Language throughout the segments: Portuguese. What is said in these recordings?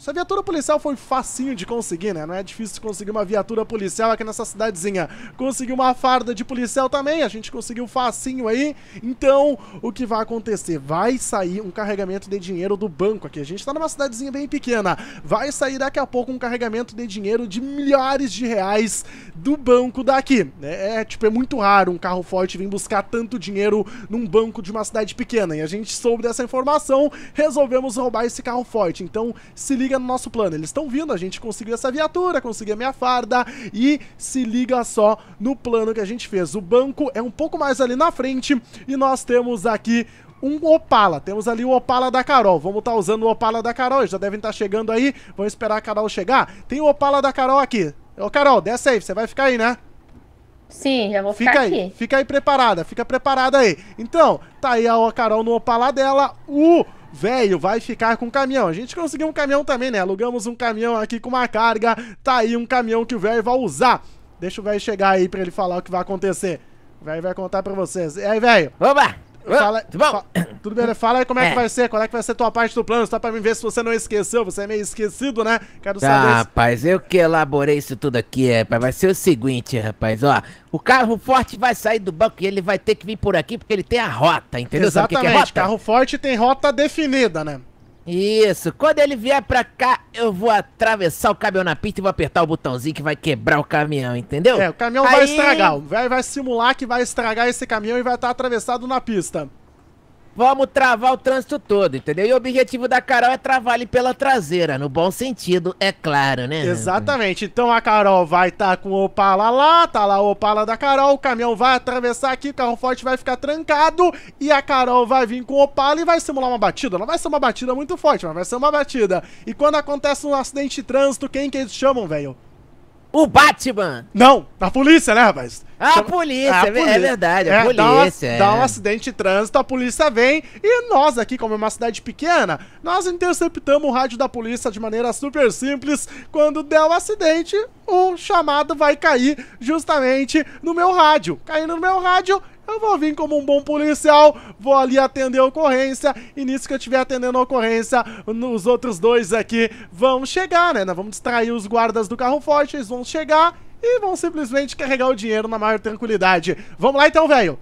Essa viatura policial foi facinho de conseguir, né? Não é difícil conseguir uma viatura policial aqui nessa cidadezinha. Conseguiu uma farda de policial também, a gente conseguiu facinho aí. Então, o que vai acontecer? Vai sair um carregamento de dinheiro do banco aqui. A gente tá numa cidadezinha bem pequena. Vai sair daqui a pouco um carregamento de dinheiro de milhares de reais do banco daqui. É, é tipo, é muito raro um carro forte vir buscar tanto dinheiro num banco de uma cidade pequena. E a gente soube dessa informação, resolvemos roubar esse carro forte. Então, se liga liga no nosso plano. Eles estão vindo, a gente conseguiu essa viatura, conseguiu a minha farda e se liga só no plano que a gente fez. O banco é um pouco mais ali na frente e nós temos aqui um Opala. Temos ali o Opala da Carol. Vamos estar tá usando o Opala da Carol. já devem estar tá chegando aí. Vamos esperar a Carol chegar. Tem o Opala da Carol aqui. Ô, Carol, desce aí. Você vai ficar aí, né? Sim, já vou fica ficar aí, aqui. Fica aí preparada. Fica preparada aí. Então, tá aí a Carol no Opala dela. O velho, vai ficar com o caminhão. A gente conseguiu um caminhão também, né? Alugamos um caminhão aqui com uma carga, tá aí um caminhão que o velho vai usar. Deixa o velho chegar aí pra ele falar o que vai acontecer. O velho vai contar pra vocês. E aí, velho? Oba! Fala, tudo bem, fala aí como é, que é. vai ser, qual é que vai ser tua parte do plano, só pra mim ver se você não esqueceu, você é meio esquecido, né? Quero ah, saber. rapaz, eu que elaborei isso tudo aqui, rapaz, vai ser o seguinte, rapaz, ó, o carro forte vai sair do banco e ele vai ter que vir por aqui porque ele tem a rota, entendeu? Exatamente, Sabe o que, que é rota? carro forte tem rota definida, né? Isso, quando ele vier pra cá, eu vou atravessar o caminhão na pista e vou apertar o botãozinho que vai quebrar o caminhão, entendeu? É, o caminhão Aí... vai estragar, vai, vai simular que vai estragar esse caminhão e vai estar tá atravessado na pista vamos travar o trânsito todo, entendeu? E o objetivo da Carol é travar ele pela traseira, no bom sentido, é claro, né? Exatamente. Então a Carol vai estar tá com o Opala lá, tá lá o Opala da Carol, o caminhão vai atravessar aqui, o carro forte vai ficar trancado e a Carol vai vir com o Opala e vai simular uma batida. Não vai ser uma batida muito forte, mas vai ser uma batida. E quando acontece um acidente de trânsito, quem que eles chamam, velho? O Batman! Não, a polícia, né, rapaz? A polícia, é a é, polícia. é verdade, a é, polícia. Dá um, é. dá um acidente de trânsito, a polícia vem e nós aqui, como é uma cidade pequena, nós interceptamos o rádio da polícia de maneira super simples. Quando der um acidente, o chamado vai cair justamente no meu rádio. Caindo no meu rádio, eu vou vir como um bom policial, vou ali atender a ocorrência, e nisso que eu estiver atendendo a ocorrência, os outros dois aqui vão chegar, né? Nós vamos distrair os guardas do carro forte, eles vão chegar e vão simplesmente carregar o dinheiro na maior tranquilidade. Vamos lá então, velho.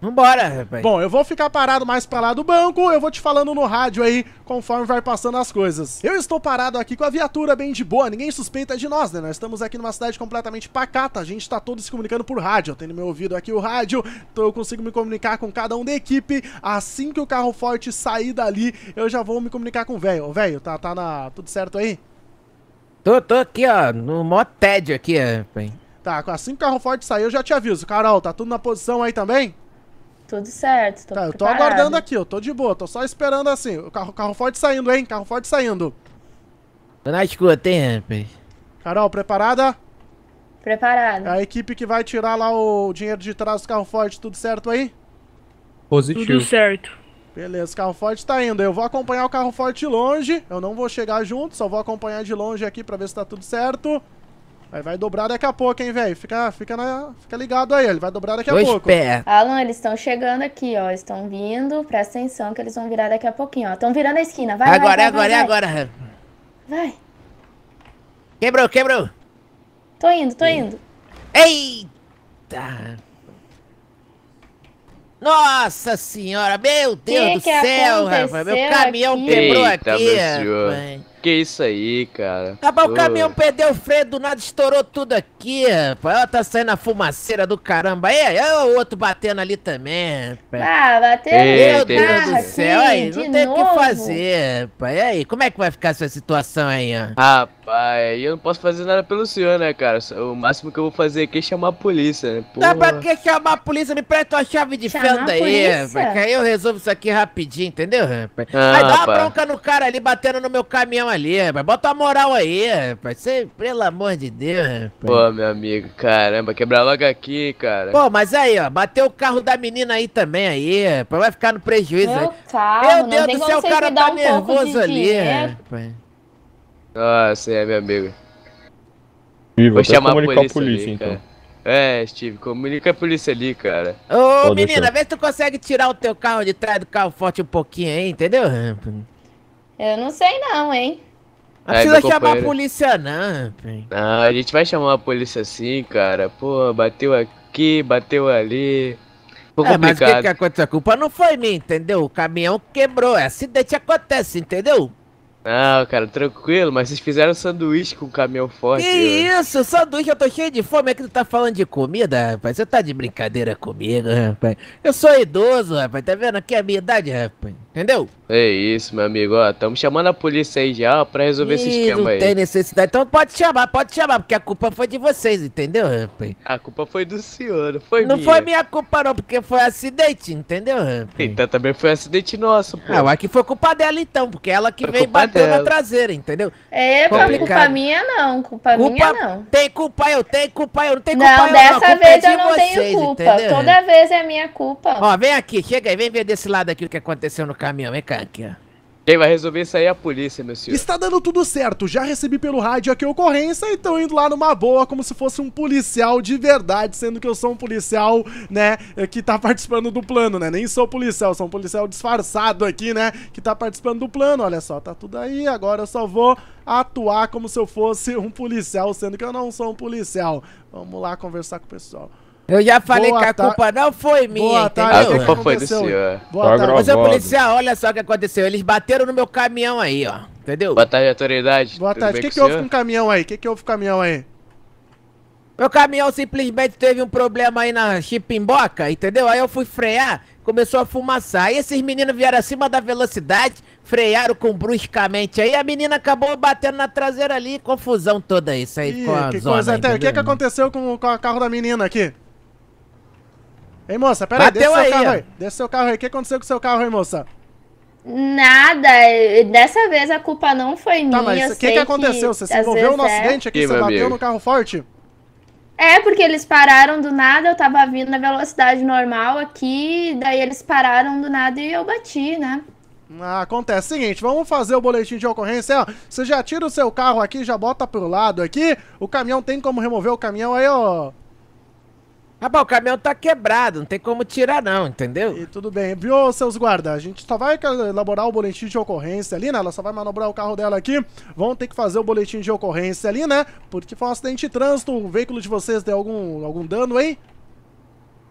Vambora, rapaz. Bom, eu vou ficar parado mais pra lá do banco, eu vou te falando no rádio aí, conforme vai passando as coisas. Eu estou parado aqui com a viatura bem de boa, ninguém suspeita de nós, né? Nós estamos aqui numa cidade completamente pacata, a gente tá todos se comunicando por rádio. Eu tenho no meu ouvido aqui o rádio, então eu consigo me comunicar com cada um da equipe. Assim que o carro forte sair dali, eu já vou me comunicar com o velho. Ô, velho, tá, tá na... tudo certo aí? Tô, tô aqui, ó, no mó tédio aqui, é. Tá, assim que o carro forte sair, eu já te aviso. Carol, tá tudo na posição aí também? Tudo certo, tô tá, eu tô aguardando aqui, eu tô de boa, tô só esperando assim. O carro, carro forte saindo, hein? Carro forte saindo. Tô na escuta, hein, rapaz? Carol, preparada? Preparada. É a equipe que vai tirar lá o dinheiro de trás do carro forte, tudo certo aí? Positivo. Tudo certo. Beleza, o carro forte tá indo. Eu vou acompanhar o carro forte longe. Eu não vou chegar junto, só vou acompanhar de longe aqui pra ver se tá tudo certo. Aí vai dobrar daqui a pouco, hein, velho. Fica, fica, fica ligado aí, ele vai dobrar daqui Dois a pouco. Pé. Alan, eles estão chegando aqui, ó. Estão vindo, presta atenção que eles vão virar daqui a pouquinho, ó. Estão virando a esquina, vai, agora, vai, Agora, vai, agora, vai. agora. Vai. Quebrou, quebrou. Tô indo, tô indo. Eita. Nossa senhora, meu Deus que do que céu, rapaz. Meu caminhão aqui? quebrou Eita, aqui. Rapaz. Que isso aí, cara. Acabou o caminhão, perdeu o freio, do nada estourou tudo aqui, rapaz. Ela tá saindo a fumaceira do caramba. Aí, o outro batendo ali também, rapaz. Ah, bateu Meu Deus do céu, aí, não tem o que fazer, rapaz. E aí, como é que vai ficar essa situação aí, ó? Rapaz pai, eu não posso fazer nada pelo senhor, né, cara? O máximo que eu vou fazer aqui é chamar a polícia, né? Porra. Tá, pra que chamar a polícia? Me presta uma chave de fenda aí, rapaz, que aí eu resolvo isso aqui rapidinho, entendeu, rapaz? Ah, aí dá uma bronca no cara ali, batendo no meu caminhão ali, rapaz. Bota uma moral aí, rapaz. Você, pelo amor de Deus, rapaz. Pô, meu amigo, caramba, quebrar logo aqui, cara. Pô, mas aí, ó, bateu o carro da menina aí também, aí, rapaz. Vai ficar no prejuízo. Meu, aí. Carro, meu Deus do céu, o cara tá um nervoso ali, rapaz. Ah, você é meu amigo. Steve, vou chamar a polícia, a polícia ali, então. É, Steve, comunica a polícia ali, cara. Ô, Pode menina, deixar. vê se tu consegue tirar o teu carro de trás do carro forte um pouquinho aí, entendeu? Eu não sei não, hein. Não precisa chamar a polícia, não, pê. Não, a gente vai chamar a polícia sim, cara. Pô, bateu aqui, bateu ali. Foi é, complicado. mas o que, que aconteceu? A culpa não foi minha, entendeu? O caminhão quebrou. É acidente acontece, entendeu? Não, cara, tranquilo, mas vocês fizeram sanduíche com caminhão forte. Que isso, sanduíche, eu tô cheio de fome, é que tu tá falando de comida, rapaz, você tá de brincadeira comigo, rapaz. Eu sou idoso, rapaz, tá vendo aqui a minha idade, rapaz, entendeu? É isso, meu amigo, ó, tamo chamando a polícia aí já, ó, pra resolver esse esquema não aí. não tem necessidade, então pode chamar, pode chamar, porque a culpa foi de vocês, entendeu, rapaz? A culpa foi do senhor, não foi não minha. Não foi minha culpa não, porque foi um acidente, entendeu, rapaz? Então também foi um acidente nosso, pô. Ah, mas que foi culpa dela então, porque ela que veio bater pela é, traseira, entendeu? É, Complicado. culpa minha não, culpa, culpa, minha não. Tem culpa eu, tem culpa eu, não tem culpa não, eu dessa Culpa é vez é eu não vocês, tenho culpa, entendeu? toda vez é minha culpa. Ó, vem aqui, chega aí, vem ver desse lado aqui o que aconteceu no caminhão, vem cá aqui, ó. Quem vai resolver isso aí é a polícia, meu senhor. Está dando tudo certo. Já recebi pelo rádio aqui a ocorrência e estão indo lá numa boa, como se fosse um policial de verdade, sendo que eu sou um policial, né, é, que tá participando do plano, né? Nem sou policial, sou um policial disfarçado aqui, né, que tá participando do plano. Olha só, tá tudo aí. Agora eu só vou atuar como se eu fosse um policial, sendo que eu não sou um policial. Vamos lá conversar com o pessoal. Eu já falei Boa que a ta... culpa não foi minha, Boa entendeu? Tarde, a culpa foi do senhor. Boa tarde. Seu policial, olha só o que aconteceu. Eles bateram no meu caminhão aí, ó. Entendeu? Boa tarde, autoridade. Boa Tudo tarde. O que, que houve com o caminhão aí? O que, que houve com o caminhão aí? Meu caminhão simplesmente teve um problema aí na chipimboca, entendeu? Aí eu fui frear, começou a fumaçar. Aí esses meninos vieram acima da velocidade, frearam com bruscamente aí, a menina acabou batendo na traseira ali, confusão toda isso aí Ih, com a que zona, coisa, O que, que aconteceu com, com o carro da menina aqui? Ei, moça, pera aí, desce o seu carro aí. Desce seu carro aí. O que aconteceu com o seu carro aí, moça? Nada, dessa vez a culpa não foi tá, minha. Tá, mas o que, que aconteceu? Você se envolveu no é. acidente aqui? E, você bateu amigo. no carro forte? É, porque eles pararam do nada, eu tava vindo na velocidade normal aqui, daí eles pararam do nada e eu bati, né? Ah, acontece. Seguinte, vamos fazer o boletim de ocorrência. Ó, você já tira o seu carro aqui, já bota pro lado aqui. O caminhão tem como remover o caminhão aí, ó. Rapaz, o caminhão tá quebrado, não tem como tirar não, entendeu? E tudo bem, viu, seus guardas? A gente só vai elaborar o boletim de ocorrência ali, né? Ela só vai manobrar o carro dela aqui. Vão ter que fazer o boletim de ocorrência ali, né? Porque foi um acidente de trânsito, o veículo de vocês deu algum, algum dano, hein?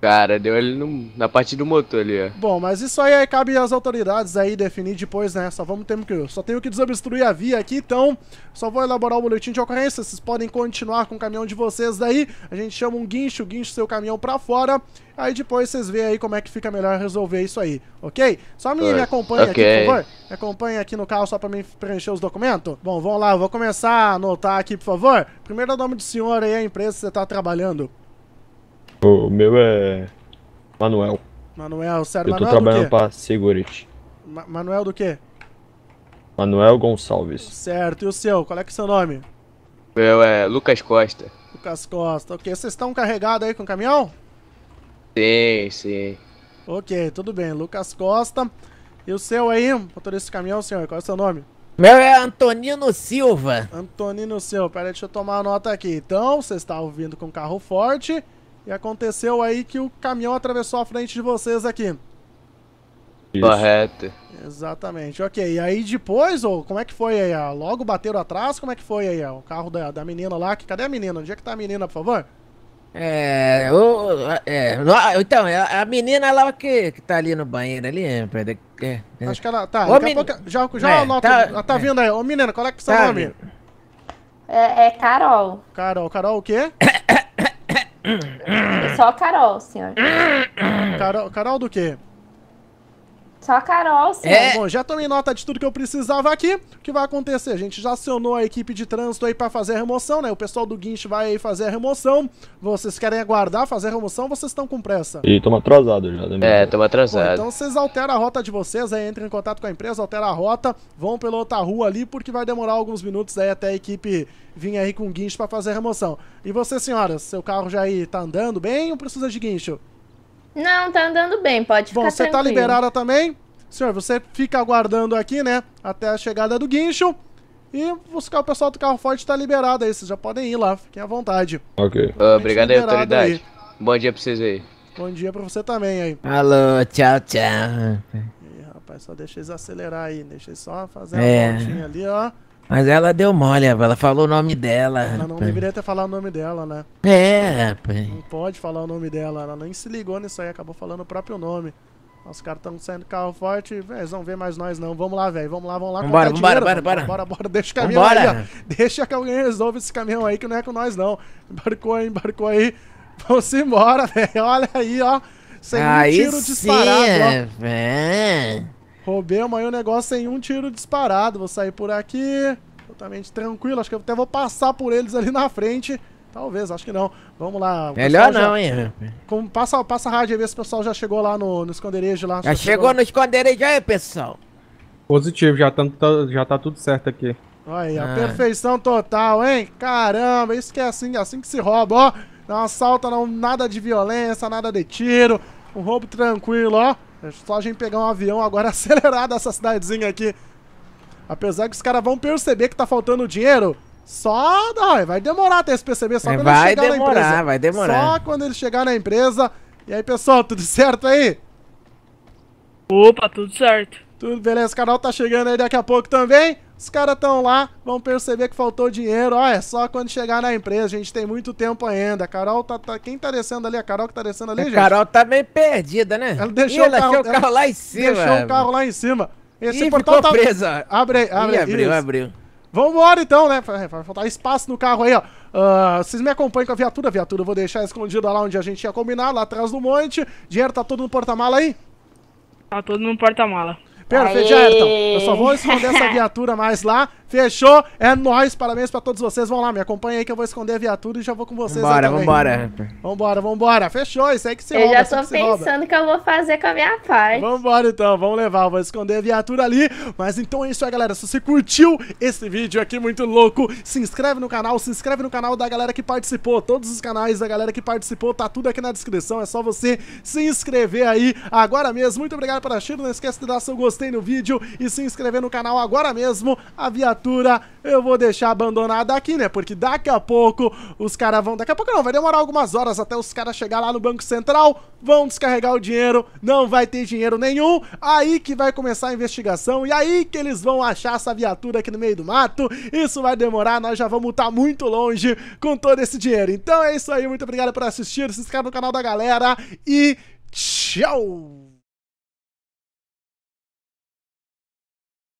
Cara, deu ele no, na parte do motor ali, ó. Bom, mas isso aí, aí cabe às autoridades aí definir depois, né? Só vamos ter que. Só tenho que desobstruir a via aqui, então. Só vou elaborar o boletim de ocorrência. Vocês podem continuar com o caminhão de vocês daí. A gente chama um guincho, guincho seu caminhão pra fora. Aí depois vocês veem aí como é que fica melhor resolver isso aí, ok? Só me, me acompanha okay. aqui, por favor. Me acompanha aqui no carro só pra mim preencher os documentos. Bom, vamos lá, eu vou começar a anotar aqui, por favor. Primeiro nome do senhor aí, a empresa que você tá trabalhando. Tipo, o meu é Manuel. Manuel, sério, Eu tô trabalhando pra Security. Ma Manuel do quê? Manuel Gonçalves. Certo, e o seu? Qual é que é o seu nome? Meu é Lucas Costa. Lucas Costa, ok. Vocês estão carregados aí com o caminhão? Sim, sim. Ok, tudo bem. Lucas Costa. E o seu aí, motorista de caminhão, senhor? Qual é o seu nome? Meu é Antonino Silva. Antonino Silva, peraí, deixa eu tomar nota aqui. Então, você está ouvindo com carro forte e aconteceu aí que o caminhão atravessou a frente de vocês aqui. Correto. Exatamente. Ok, e aí depois, ou oh, como é que foi aí? Ah, logo bateram atrás? Como é que foi aí? Ah, o carro da, da menina lá? Que, cadê a menina? Onde é que tá a menina, por favor? É, o, é então, é é a menina lá que, que tá ali no banheiro ali, é, é, é. Acho que ela tá. Ô, men... pouco, já já é, tá, ela ah, tá é. vindo aí. Ô menina, qual é que é seu tá, nome? É, é Carol. Carol, Carol o quê? só a Carol, senhor. Carol, Carol do quê? Só a Carol, sim. É. Bom, já tomei nota de tudo que eu precisava aqui. O que vai acontecer? A gente já acionou a equipe de trânsito aí para fazer a remoção, né? O pessoal do guincho vai fazer a remoção. Vocês querem aguardar fazer a remoção vocês estão com pressa? E estamos atrasados já. Né? É, estamos atrasados. então vocês alteram a rota de vocês aí, entram em contato com a empresa, alteram a rota, vão pela outra rua ali, porque vai demorar alguns minutos aí até a equipe vir aí com guincho para fazer a remoção. E você, senhoras, seu carro já aí tá andando bem ou precisa de guincho? Não, tá andando bem, pode ficar Bom, você tá liberada também? Senhor, você fica aguardando aqui, né? Até a chegada do guincho. E buscar o pessoal do carro forte tá liberado aí. Vocês já podem ir lá, fiquem à vontade. Ok. Uh, obrigado aí, autoridade. Bom dia pra vocês aí. Bom dia pra você também aí. Alô, tchau, tchau. E, rapaz, só deixa eles acelerar aí. Deixa eles só fazer é. uma voltinha ali, ó. Mas ela deu mole, ela falou o nome dela. Ela não pai. deveria ter falado o nome dela, né? É, rapaz. Não pode falar o nome dela, ela nem se ligou nisso aí, acabou falando o próprio nome. Os caras estão saindo carro forte, eles vão ver mais nós não. Vamos lá, velho, vamos lá, vamos lá. Vambora, vambora, dinheiro, bora, vambora, bora, bora. Deixa o caminhão vambora. aí, ó. Deixa que alguém resolve esse caminhão aí que não é com nós não. Embarcou aí, embarcou aí. Vamos embora, velho. Olha aí, ó. Sem aí um tiro sim, disparado, ó. É, é. Roubei aí o negócio em um tiro disparado. Vou sair por aqui. Totalmente tranquilo. Acho que eu até vou passar por eles ali na frente. Talvez, acho que não. Vamos lá. Melhor não, já... hein? Com passa, passa a rádio aí ver se o pessoal já chegou lá no, no esconderijo. Lá, já, chegou, chegou no esconderijo aí, pessoal. Positivo, já, tamo, tá, já tá tudo certo aqui. Olha ah. a perfeição total, hein? Caramba, isso que é assim, é assim que se rouba, ó. Não assalta, não, nada de violência, nada de tiro. Um roubo tranquilo, ó. É só a gente pegar um avião agora acelerado essa cidadezinha aqui. Apesar que os caras vão perceber que tá faltando dinheiro, só vai demorar até eles perceber, só é, quando vai eles chegar demorar, na empresa. Vai demorar, Só quando eles chegarem na empresa. E aí, pessoal, tudo certo aí? Opa, tudo certo. Tudo beleza, o canal tá chegando aí daqui a pouco também. Os caras estão lá, vão perceber que faltou dinheiro. Olha, é só quando chegar na empresa, a gente tem muito tempo ainda. A Carol tá, tá Quem tá descendo ali? A Carol que tá descendo ali, a gente? Carol tá meio perdida, né? Ela deixou, Ih, o, carro, deixou o carro lá em cima. Deixou mano. o carro lá em cima. Esse Ih, portal ficou tá... presa. Abre aí, abre Ih, abriu, abriu. Vambora então, né? Vai faltar espaço no carro aí, ó. Uh, vocês me acompanham com a viatura, viatura. Eu vou deixar escondida lá onde a gente tinha combinado, lá atrás do monte. Dinheiro tá todo no porta-mala aí? Tá todo no porta-mala. Perfeito, Aê! Ayrton. Eu só vou esconder essa viatura mais lá Fechou? É nóis, parabéns pra todos vocês. Vão lá, me acompanha aí que eu vou esconder a viatura e já vou com vocês. Vambora, vambora. Vambora, vambora. Fechou, isso aí que você eu rouba. Eu já tô pensando pensando que eu vou fazer com a minha parte. Vambora então, vamos levar. Eu vou esconder a viatura ali. Mas então é isso aí, galera. Se você curtiu esse vídeo aqui muito louco, se inscreve no canal, se inscreve no canal da galera que participou. Todos os canais da galera que participou, tá tudo aqui na descrição. É só você se inscrever aí agora mesmo. Muito obrigado para Chiro. Não esquece de dar seu gostei no vídeo e se inscrever no canal agora mesmo. A viatura viatura eu vou deixar abandonada aqui, né? Porque daqui a pouco os caras vão... Daqui a pouco não, vai demorar algumas horas até os caras chegar lá no Banco Central, vão descarregar o dinheiro, não vai ter dinheiro nenhum, aí que vai começar a investigação e aí que eles vão achar essa viatura aqui no meio do mato, isso vai demorar, nós já vamos estar tá muito longe com todo esse dinheiro. Então é isso aí, muito obrigado por assistir, se inscreve no canal da galera e tchau!